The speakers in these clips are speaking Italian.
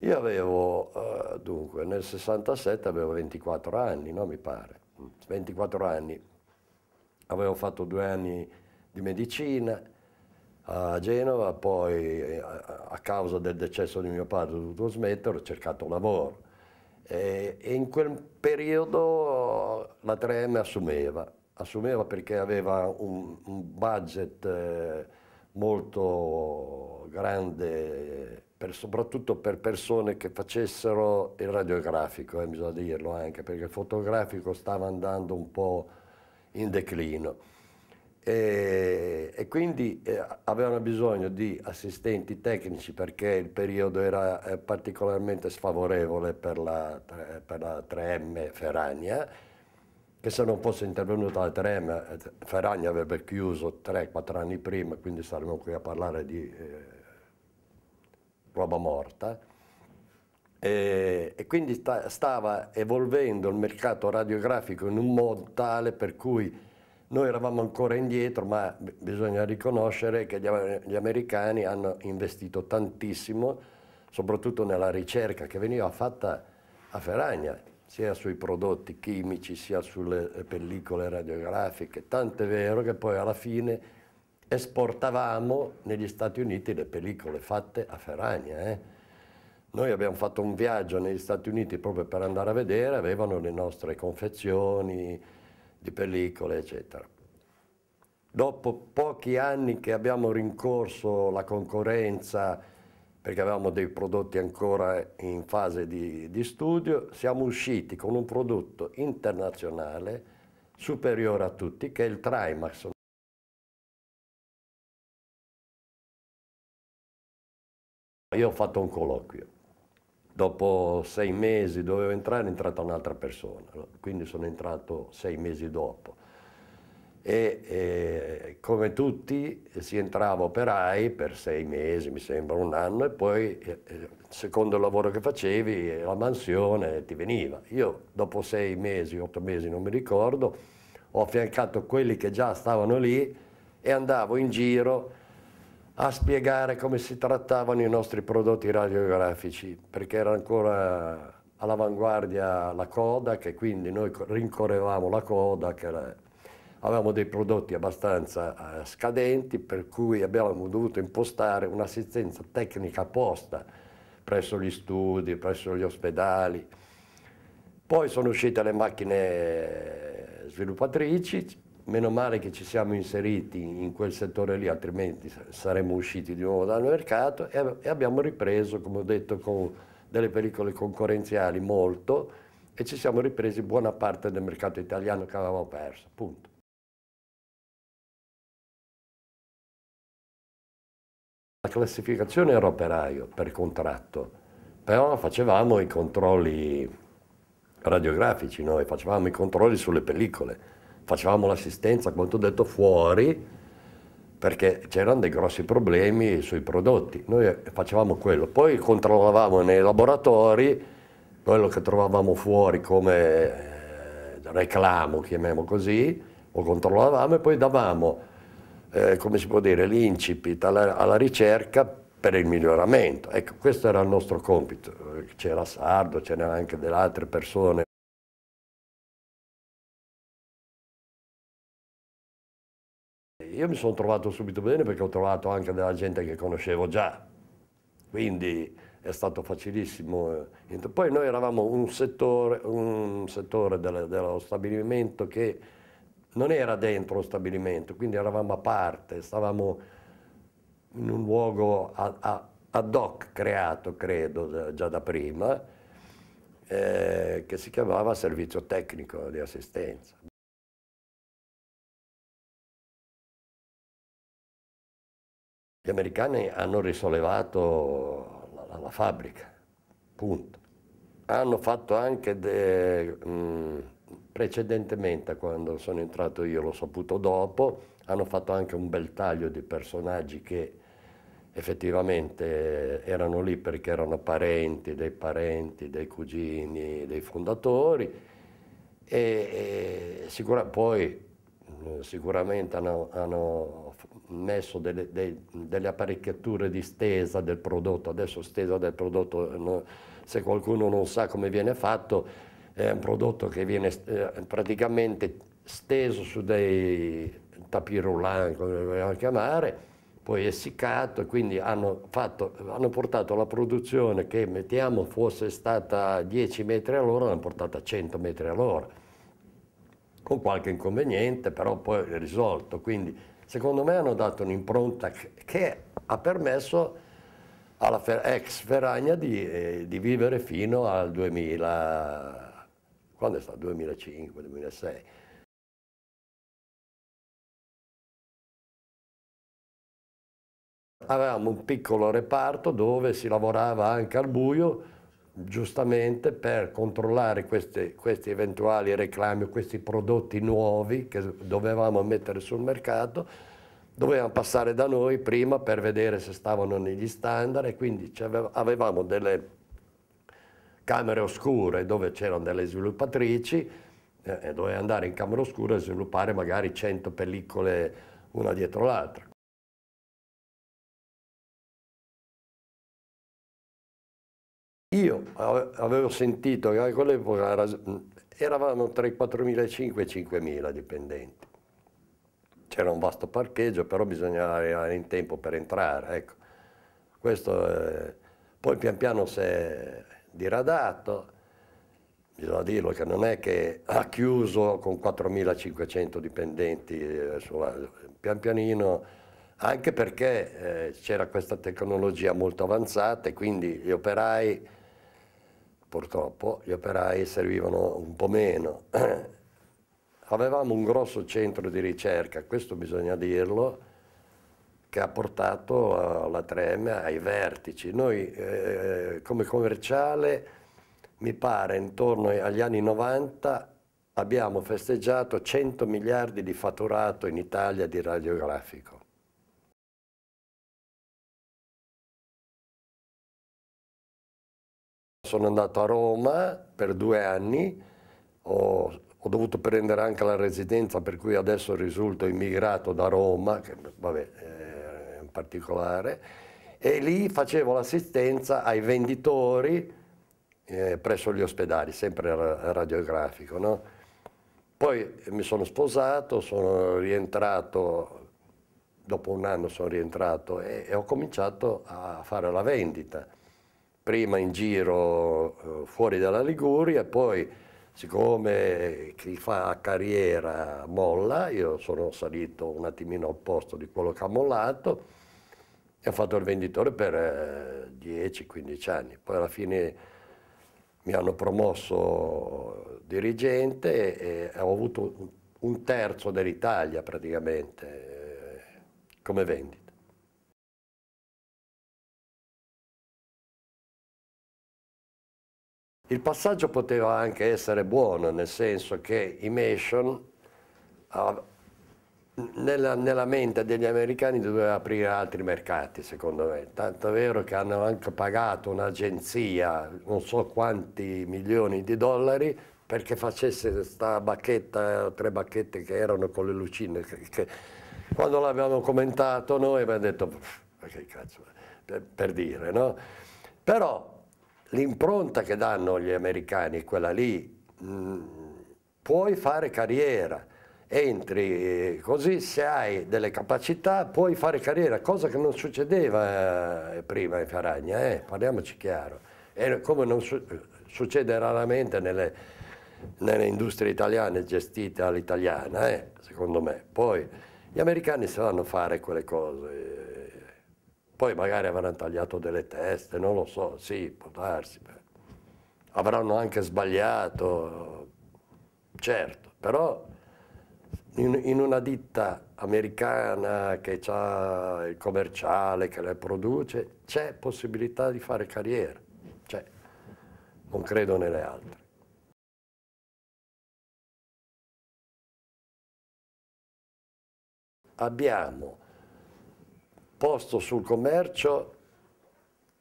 Io avevo, eh, dunque, nel 67 avevo 24 anni, no, mi pare, 24 mm, anni, avevo fatto due anni di medicina a Genova, poi eh, a causa del decesso di mio padre ho dovuto smettere, ho cercato lavoro e, in quel periodo la 3M assumeva, assumeva perché aveva un budget eh, molto grande per, soprattutto per persone che facessero il radiografico, eh, bisogna dirlo anche, perché il fotografico stava andando un po' in declino. E, e quindi eh, avevano bisogno di assistenti tecnici perché il periodo era eh, particolarmente sfavorevole per la, per la 3M Ferragna, eh, che se non fosse intervenuta la 3M eh, Ferragna avrebbe chiuso 3-4 anni prima, quindi saremmo qui a parlare di eh, roba morta, e, e quindi sta, stava evolvendo il mercato radiografico in un modo tale per cui noi eravamo ancora indietro, ma bisogna riconoscere che gli, americani hanno investito tantissimo, soprattutto nella ricerca che veniva fatta a Ferragna, sia sui prodotti chimici, sia sulle pellicole radiografiche. Tant'è vero che poi alla fine esportavamo negli Stati Uniti le pellicole fatte a Ferragna. Eh. Noi abbiamo fatto un viaggio negli Stati Uniti proprio per andare a vedere, avevano le nostre confezioni di pellicole, eccetera. Dopo pochi anni che abbiamo rincorso la concorrenza, perché avevamo dei prodotti ancora in fase di, di studio, siamo usciti con un prodotto internazionale superiore a tutti, che è il Trimax, Io ho fatto un colloquio. Dopo sei mesi dovevo entrare, è entrata un'altra persona, quindi sono entrato sei mesi dopo. E, e, come tutti si entrava operai per sei mesi, mi sembra un anno, e poi eh, eh, secondo il lavoro che facevi la mansione ti veniva. Io dopo sei mesi, otto mesi, non mi ricordo, ho affiancato quelli che già stavano lì e andavo in giro a spiegare come si trattavano i nostri prodotti radiografici, perché era ancora all'avanguardia la Kodak e quindi noi rincorrevamo la Kodak, avevamo dei prodotti abbastanza eh, scadenti per cui abbiamo dovuto impostare un'assistenza tecnica apposta presso gli studi, presso gli ospedali. Poi sono uscite le macchine eh, sviluppatrici, meno male che ci siamo inseriti in quel settore lì, altrimenti saremmo usciti di nuovo dal mercato e, abbiamo ripreso, come ho detto, con delle pericole concorrenziali molto e ci siamo ripresi buona parte del mercato italiano che avevamo perso, punto. La classificazione era operaio per contratto, però facevamo i controlli radiografici, noi facevamo i controlli sulle pellicole facevamo l'assistenza, come ho detto, fuori perché c'erano dei grossi problemi sui prodotti. Noi facevamo quello, poi controllavamo nei laboratori quello che trovavamo fuori come eh, reclamo, chiamiamo così, lo controllavamo e poi davamo, eh, come si può dire, l'incipit alla, alla, ricerca per il miglioramento. Ecco, questo era il nostro compito. C'era Sardo, c'erano anche delle altre persone io mi sono trovato subito bene perché ho trovato anche della gente che conoscevo già, quindi è stato facilissimo. Eh. Poi noi eravamo un settore, un settore dello, dello stabilimento che non era dentro lo stabilimento, quindi eravamo a parte, stavamo in un luogo a, a, ad hoc creato, credo, già da prima, eh, che si chiamava servizio tecnico di assistenza. Gli americani hanno risollevato la, la, la fabbrica, punto. Hanno fatto anche de, mh, precedentemente, quando sono entrato io, l'ho saputo dopo, hanno fatto anche un bel taglio di personaggi che effettivamente erano lì perché erano parenti dei parenti, dei cugini, dei fondatori e, e sicuramente poi Mm, sicuramente hanno, hanno messo delle, dei, delle, apparecchiature di stesa del prodotto, adesso stesa del prodotto, eh, se qualcuno non sa come viene fatto, è un prodotto che viene eh, praticamente steso su dei tapirulani, come vogliamo chiamare, poi essiccato, e quindi hanno, fatto, hanno portato la produzione che mettiamo fosse stata 10 metri all'ora, l'hanno portata a 100 metri all'ora con qualche inconveniente, però poi è risolto. Quindi secondo me hanno dato un'impronta che ha permesso alla ex Ferragna di, eh, di, vivere fino al 2000, quando è stato? 2005, 2006. Avevamo un piccolo reparto dove si lavorava anche al buio, giustamente per controllare questi, questi eventuali reclami o questi prodotti nuovi che dovevamo mettere sul mercato, dovevano passare da noi prima per vedere se stavano negli standard e quindi avevamo delle camere oscure dove c'erano delle sviluppatrici eh, e dovevi andare in camera oscura e sviluppare magari 100 pellicole una dietro l'altra. Io avevo sentito che a quell'epoca era, eravamo tra i 4.500 e i 5.000 dipendenti. C'era un vasto parcheggio, però bisognava arrivare in tempo per entrare. Ecco. Questo, eh, poi pian piano si è diradato, bisogna dirlo che non è che ha chiuso con 4.500 dipendenti, eh, pian pianino anche perché eh, c'era questa tecnologia molto avanzata e quindi gli operai purtroppo, gli operai servivano un po' meno. Avevamo un grosso centro di ricerca, questo bisogna dirlo, che ha portato la 3M ai vertici. Noi eh, come commerciale, mi pare, intorno agli anni 90 abbiamo festeggiato 100 miliardi di fatturato in Italia di radiografico. Sono andato a Roma per due anni, ho, ho, dovuto prendere anche la residenza per cui adesso risulto immigrato da Roma, che vabbè, eh, è un particolare, e lì facevo l'assistenza ai venditori eh, presso gli ospedali, sempre radiografico. No? Poi mi sono sposato, sono rientrato, dopo un anno sono rientrato e, e ho cominciato a fare la vendita prima in giro eh, fuori dalla Liguria, poi siccome chi fa carriera molla, io sono salito un attimino al posto di quello che ha mollato e ho fatto il venditore per 10-15 eh, anni, poi alla fine mi hanno promosso dirigente e ho avuto un terzo dell'Italia praticamente eh, come vendita. Il passaggio poteva anche essere buono, nel senso che Imation ah, nella, nella, mente degli americani doveva aprire altri mercati, secondo me. Tanto è vero che hanno anche pagato un'agenzia, non so quanti milioni di dollari, perché facesse questa bacchetta, tre bacchette che erano con le lucine. Che, che, quando l'abbiamo commentato noi abbiamo detto, che cazzo, per, per dire, no? Però l'impronta che danno gli americani, quella lì, mh, mm, puoi fare carriera, entri eh, così se hai delle capacità puoi fare carriera, cosa che non succedeva eh, prima in Faragna, eh, parliamoci chiaro, e come non su succede raramente nelle, nelle, industrie italiane gestite all'italiana, eh, secondo me. Poi gli americani sanno fare quelle cose poi magari avranno tagliato delle teste, non lo so, sì, può darsi. Avranno anche sbagliato, certo, però in, in una ditta americana che ha il commerciale, che le produce, c'è possibilità di fare carriera. Cioè, non credo nelle altre. Abbiamo posto sul commercio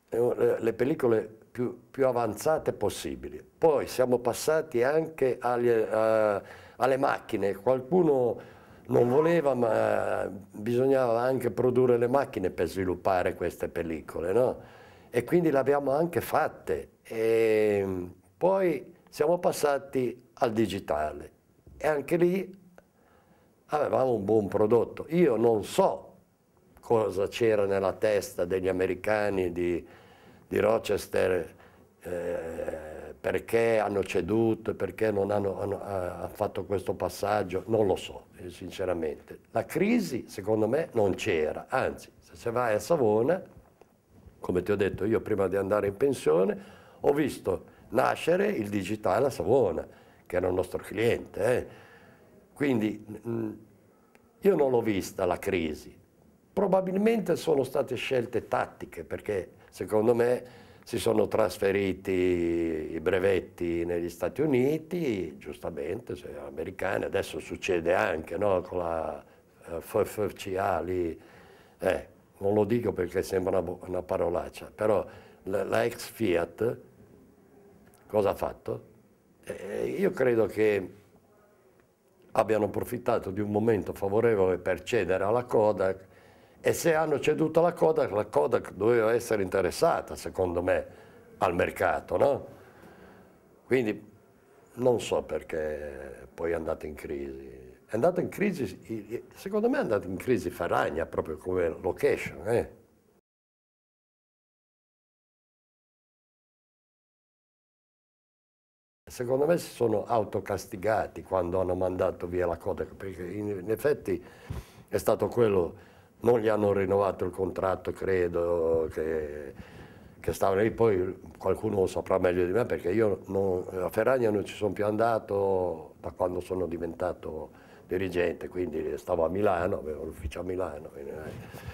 le pellicole più, più avanzate possibili. Poi siamo passati anche alle, uh, alle macchine, qualcuno non voleva, ma bisognava anche produrre le macchine per sviluppare queste pellicole, no? E quindi le abbiamo anche fatte. E ehm, poi siamo passati al digitale e anche lì avevamo un buon prodotto. Io non so cosa c'era nella testa degli americani di, di Rochester, eh, perché hanno ceduto, perché non hanno, hanno ha fatto questo passaggio, non lo so, eh, sinceramente. La crisi, secondo me, non c'era, anzi, se vai a Savona, come ti ho detto io prima di andare in pensione, ho visto nascere il digitale a Savona, che era un nostro cliente. Eh. Quindi mh, io non l'ho vista la crisi, Probabilmente sono state scelte tattiche perché secondo me si sono trasferiti i brevetti negli Stati Uniti, giustamente, se americani, adesso succede anche no? con la eh, FFCA lì, eh, non lo dico perché sembra una, una parolaccia, però la, la, ex Fiat cosa ha fatto? Eh, eh, io credo che abbiano approfittato di un momento favorevole per cedere alla Kodak e se hanno ceduto la Kodak, la Kodak doveva essere interessata, secondo me, al mercato, no? Quindi non so perché poi è andata in crisi. È andata in crisi, secondo me è andata in crisi Faragna proprio come location, eh? Secondo me si sono autocastigati quando hanno mandato via la Kodak, perché in effetti è stato quello non gli hanno rinnovato il contratto, credo, che, che stavano lì, poi qualcuno lo saprà meglio di me perché io non, a Ferragna non ci sono più andato da quando sono diventato dirigente, quindi stavo a Milano, avevo l'ufficio a Milano. Eh,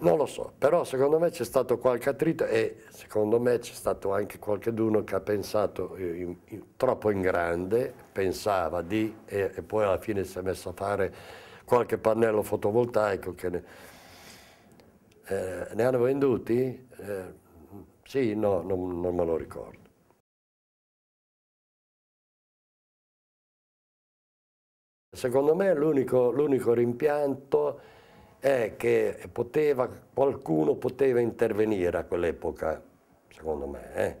non lo so, però secondo me c'è stato qualche attrito e secondo me c'è stato anche qualcuno che ha pensato in, in, troppo in grande, pensava di e, e poi alla fine si è messo a fare qualche pannello fotovoltaico che ne, eh, ne hanno venduti? Eh, sì, no, non, non me lo ricordo. Secondo me l'unico rimpianto è che poteva, qualcuno poteva intervenire a quell'epoca, secondo me. Eh?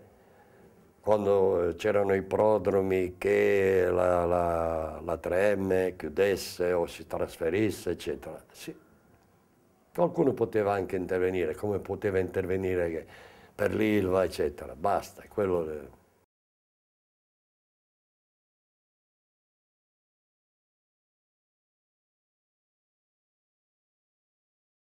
quando eh, c'erano i prodromi che la, la, la 3M chiudesse o si trasferisse, eccetera. Sì. Qualcuno poteva anche intervenire, come poteva intervenire per l'Ilva, eccetera. Basta, quello eh,